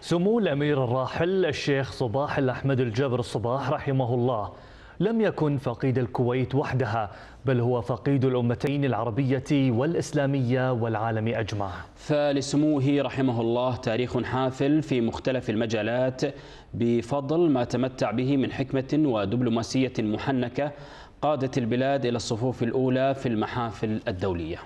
سمو الأمير الراحل الشيخ صباح الأحمد الجابر الصباح رحمه الله لم يكن فقيد الكويت وحدها بل هو فقيد الأمتين العربية والإسلامية والعالم أجمع فلسموه رحمه الله تاريخ حافل في مختلف المجالات بفضل ما تمتع به من حكمة ودبلوماسية محنكة قادت البلاد إلى الصفوف الأولى في المحافل الدولية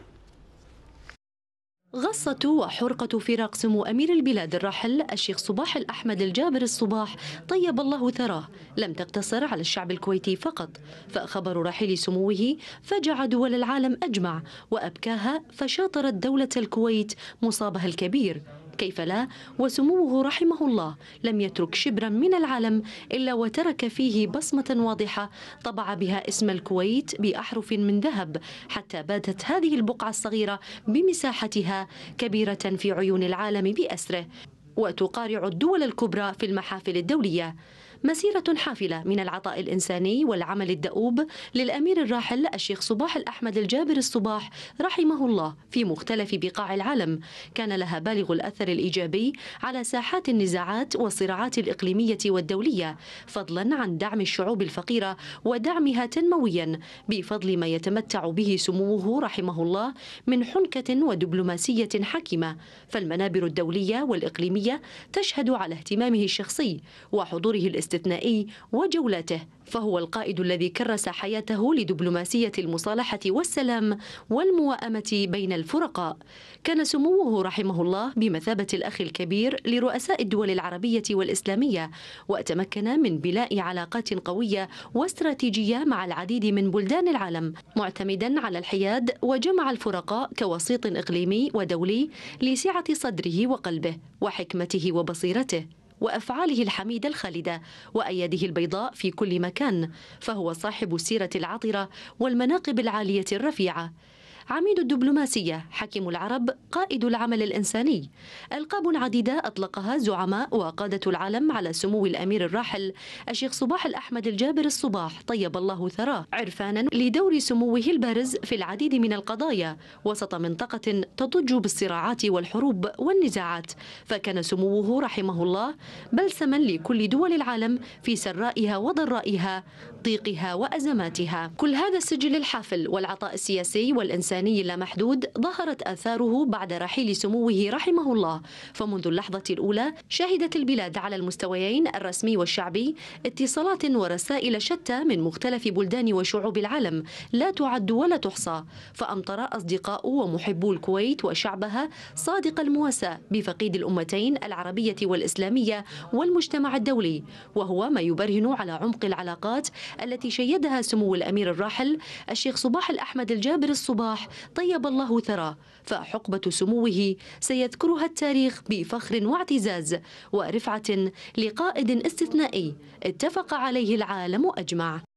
غصة وحرقة فراق سمو أمير البلاد الراحل الشيخ صباح الأحمد الجابر الصباح طيب الله ثراه لم تقتصر على الشعب الكويتي فقط فخبر رحيل سموه فجع دول العالم أجمع وأبكاها فشاطرت دولة الكويت مصابها الكبير كيف لا وسموه رحمه الله لم يترك شبرا من العالم إلا وترك فيه بصمة واضحة طبع بها اسم الكويت بأحرف من ذهب حتى باتت هذه البقعة الصغيرة بمساحتها كبيرة في عيون العالم بأسره وتقارع الدول الكبرى في المحافل الدولية مسيرة حافلة من العطاء الإنساني والعمل الدؤوب للأمير الراحل الشيخ صباح الأحمد الجابر الصباح رحمه الله في مختلف بقاع العالم كان لها بالغ الأثر الإيجابي على ساحات النزاعات والصراعات الإقليمية والدولية فضلا عن دعم الشعوب الفقيرة ودعمها تنمويا بفضل ما يتمتع به سموه رحمه الله من حنكة ودبلوماسية حكيمة فالمنابر الدولية والإقليمية تشهد على اهتمامه الشخصي وحضوره الاستثماري الاستثنائي وجولته فهو القائد الذي كرس حياته لدبلوماسية المصالحة والسلام والموائمة بين الفرقاء كان سموه رحمه الله بمثابة الأخ الكبير لرؤساء الدول العربية والإسلامية وتمكن من بناء علاقات قوية واستراتيجية مع العديد من بلدان العالم معتمدا على الحياد وجمع الفرقاء كوسيط إقليمي ودولي لسعة صدره وقلبه وحكمته وبصيرته وأفعاله الحميدة الخالدة وأياده البيضاء في كل مكان فهو صاحب السيرة العطرة والمناقب العالية الرفيعة عميد الدبلوماسية حكيم العرب قائد العمل الإنساني ألقاب عديدة أطلقها زعماء وقادة العالم على سمو الأمير الراحل الشيخ صباح الأحمد الجابر الصباح طيب الله ثراه عرفانا لدور سموه البارز في العديد من القضايا وسط منطقة تضج بالصراعات والحروب والنزاعات فكان سموه رحمه الله بلسما لكل دول العالم في سرائها وضرائها ضيقها وأزماتها كل هذا السجل الحافل والعطاء السياسي والإنساني الإنساني اللامحدود ظهرت آثاره بعد رحيل سموه رحمه الله فمنذ اللحظة الأولى شهدت البلاد على المستويين الرسمي والشعبي اتصالات ورسائل شتى من مختلف بلدان وشعوب العالم لا تعد ولا تحصى فأمطر أصدقاء ومحبو الكويت وشعبها صادق المواساة بفقيد الأمتين العربية والإسلامية والمجتمع الدولي وهو ما يبرهن على عمق العلاقات التي شيدها سمو الأمير الراحل الشيخ صباح الأحمد الجابر الصباح طيب الله ثراه فحقبة سموه سيذكرها التاريخ بفخر واعتزاز ورفعة لقائد استثنائي اتفق عليه العالم أجمع